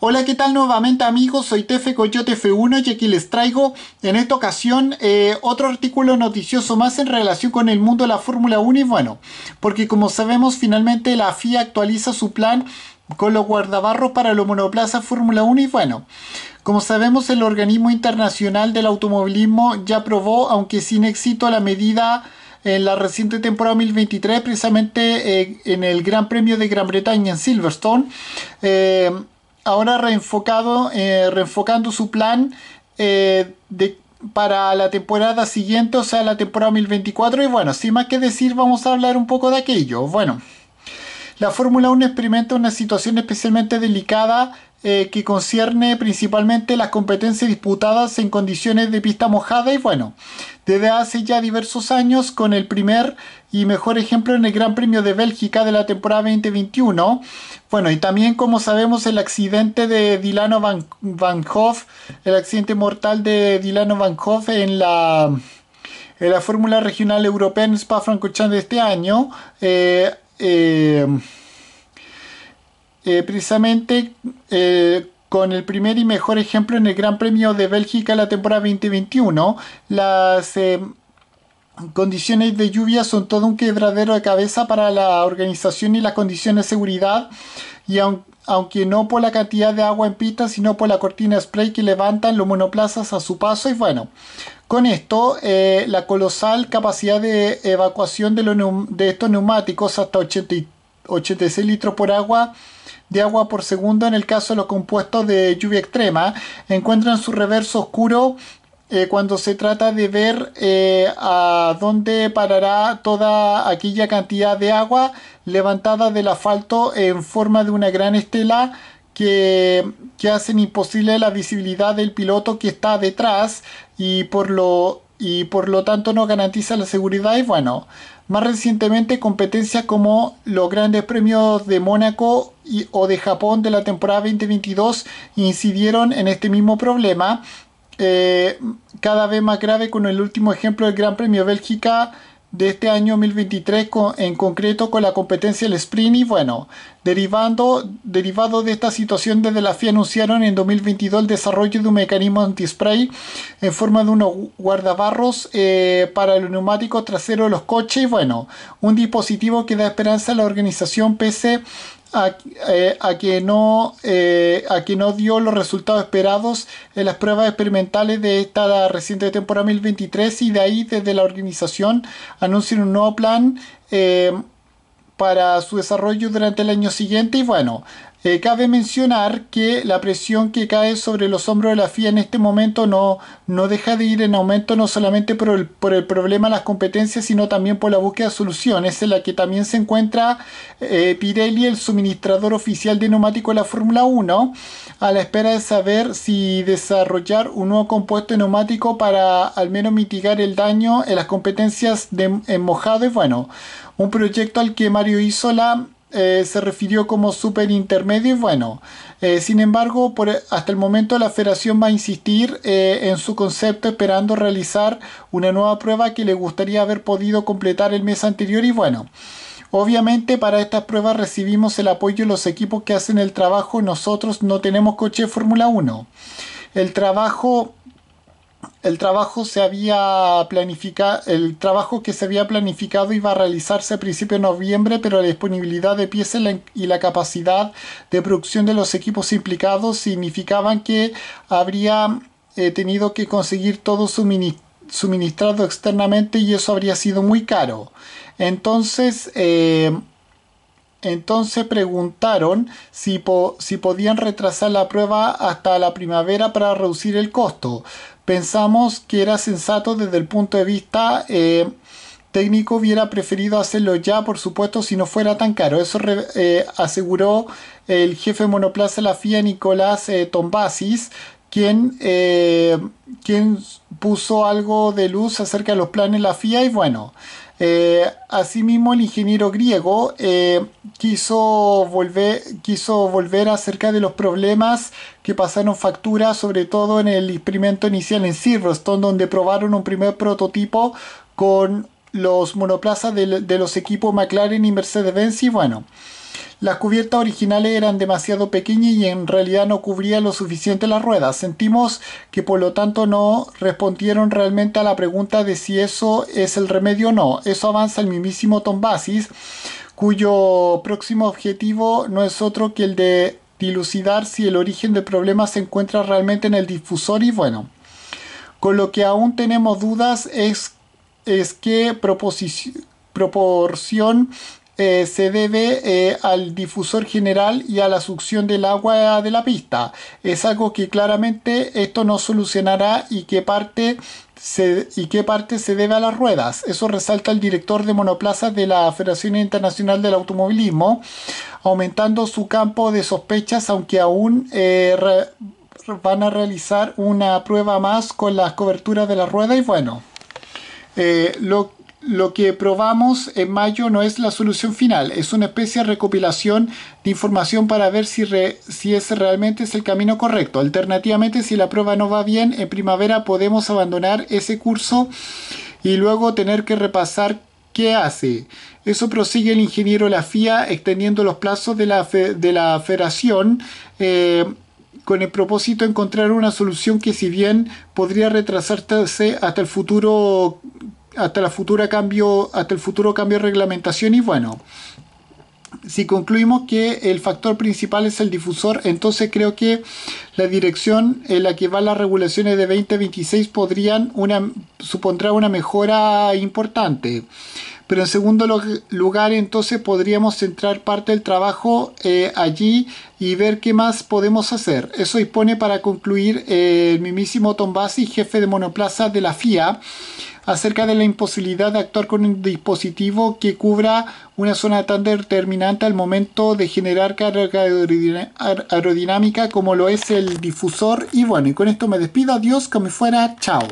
Hola, ¿qué tal nuevamente amigos? Soy Tefe Coyote F1 y aquí les traigo en esta ocasión eh, otro artículo noticioso más en relación con el mundo de la Fórmula 1 y bueno, porque como sabemos finalmente la FIA actualiza su plan con los guardabarros para los monoplazas Fórmula 1 y bueno, como sabemos el organismo internacional del automovilismo ya aprobó, aunque sin éxito, la medida en la reciente temporada 2023, precisamente eh, en el Gran Premio de Gran Bretaña en Silverstone. Eh, ahora reenfocado, eh, reenfocando su plan eh, de, para la temporada siguiente, o sea, la temporada 2024. Y bueno, sin más que decir, vamos a hablar un poco de aquello. Bueno, la Fórmula 1 experimenta una situación especialmente delicada eh, que concierne principalmente las competencias disputadas en condiciones de pista mojada y bueno, desde hace ya diversos años con el primer y mejor ejemplo en el Gran Premio de Bélgica de la temporada 2021. Bueno, y también como sabemos el accidente de Dilano Van, el accidente mortal de Dilano Van Hoff en la, en la Fórmula Regional Europea en Spa-Francorchamps de este año. Eh, eh, eh, precisamente eh, con el primer y mejor ejemplo en el Gran Premio de Bélgica la temporada 2021. Las eh, condiciones de lluvia son todo un quebradero de cabeza para la organización y las condiciones de seguridad. Y aunque no por la cantidad de agua en pista, sino por la cortina spray que levantan los monoplazas a su paso. Y bueno, con esto, la colosal capacidad de evacuación de, de estos neumáticos, hasta 80, 86 litros por agua, de agua por segundo en el caso de los compuestos de lluvia extrema encuentran su reverso oscuro eh, cuando se trata de ver eh, a dónde parará toda aquella cantidad de agua levantada del asfalto en forma de una gran estela que, que hacen imposible la visibilidad del piloto que está detrás y por lo y por lo tanto no garantiza la seguridad y bueno, más recientemente competencias como los grandes premios de Mónaco y, o de Japón de la temporada 2022 incidieron en este mismo problema, eh, cada vez más grave con el último ejemplo del Gran Premio Bélgica de este año 2023 en concreto con la competencia del sprint y bueno, derivando, derivado de esta situación desde la FIA anunciaron en 2022 el desarrollo de un mecanismo anti-spray en forma de unos guardabarros eh, para los neumáticos traseros de los coches y bueno, un dispositivo que da esperanza a la organización PC eh, a, que no, eh, no dio los resultados esperados en las pruebas experimentales de esta reciente temporada 2023 y de ahí desde la organización anuncian un nuevo plan eh, para su desarrollo durante el año siguiente y bueno, eh, cabe mencionar que la presión que cae sobre los hombros de la FIA en este momento no, no deja de ir en aumento no solamente por el, problema de las competencias, sino también por la búsqueda de soluciones, en la que también se encuentra eh, Pirelli, el suministrador oficial de neumáticos de la Fórmula 1, a la espera de saber si desarrollar un nuevo compuesto neumático para al menos mitigar el daño en las competencias de, en mojado. Y bueno, un proyecto al que Mario Isola eh, se refirió como intermedio y bueno, eh, sin embargo, hasta el momento la federación va a insistir eh, en su concepto esperando realizar una nueva prueba que le gustaría haber podido completar el mes anterior y bueno. Obviamente para estas pruebas recibimos el apoyo de los equipos que hacen el trabajo, nosotros no tenemos coche Fórmula 1. El trabajo el trabajo se había el trabajo que se había planificado iba a realizarse a principios de noviembre, pero la disponibilidad de piezas y la capacidad de producción de los equipos implicados significaban que habría eh, tenido que conseguir todo suministrado externamente y eso habría sido muy caro. Entonces, eh, entonces preguntaron si, si podían retrasar la prueba hasta la primavera para reducir el costo, pensamos que era sensato desde el punto de vista eh, técnico, hubiera preferido hacerlo ya, por supuesto, si no fuera tan caro. Eso eh, aseguró el jefe de monoplaza de la FIA, Nicolás eh, Tombasis, quien, quien puso algo de luz acerca de los planes de la FIA y bueno. Eh, asimismo, el ingeniero griego eh, quiso, volver, quiso volver acerca de los problemas que pasaron factura, sobre todo en el experimento inicial en Silverstone, donde probaron un primer prototipo con los monoplazas de, de los equipos McLaren y Mercedes-Benz. Y bueno, las cubiertas originales eran demasiado pequeñas y en realidad no cubría lo suficiente las ruedas. Sentimos que por lo tanto no respondieron realmente a la pregunta de si eso es el remedio o no. Eso avanza el mismísimo Tombasis, cuyo próximo objetivo no es otro que el de dilucidar si el origen del problema se encuentra realmente en el difusor y bueno. Con lo que aún tenemos dudas es, es qué proporción eh, se debe eh, al difusor general y a la succión del agua de la pista. Es algo que claramente esto no solucionará y parte y qué parte se debe a las ruedas. Eso resalta el director de monoplazas de la Federación Internacional del Automovilismo, aumentando su campo de sospechas, aunque aún eh, van a realizar una prueba más con las coberturas de las ruedas. Y bueno, eh, lo lo que probamos en mayo no es la solución final, es una especie de recopilación de información para ver si, si ese realmente es el camino correcto. Alternativamente, si la prueba no va bien, en primavera podemos abandonar ese curso y luego tener que repasar qué hace. Eso prosigue el ingeniero Lafía extendiendo los plazos de la, de la federación. Eh, con el propósito de encontrar una solución que si bien podría retrasarse hasta el futuro hasta, el futuro cambio de reglamentación y bueno, si concluimos que el factor principal es el difusor, entonces creo que la dirección en la que van las regulaciones de 2026 podrían una, supondrá una mejora importante. Pero en segundo lugar, entonces podríamos centrar parte del trabajo eh, allí y ver qué más podemos hacer. Eso dispone para concluir eh, el mismísimo Tom Bassi, jefe de monoplaza de la FIA acerca de la imposibilidad de actuar con un dispositivo que cubra una zona tan determinante al momento de generar carga aerodinámica como lo es el difusor. Y bueno, y con esto me despido, adiós, que me fuera, chao.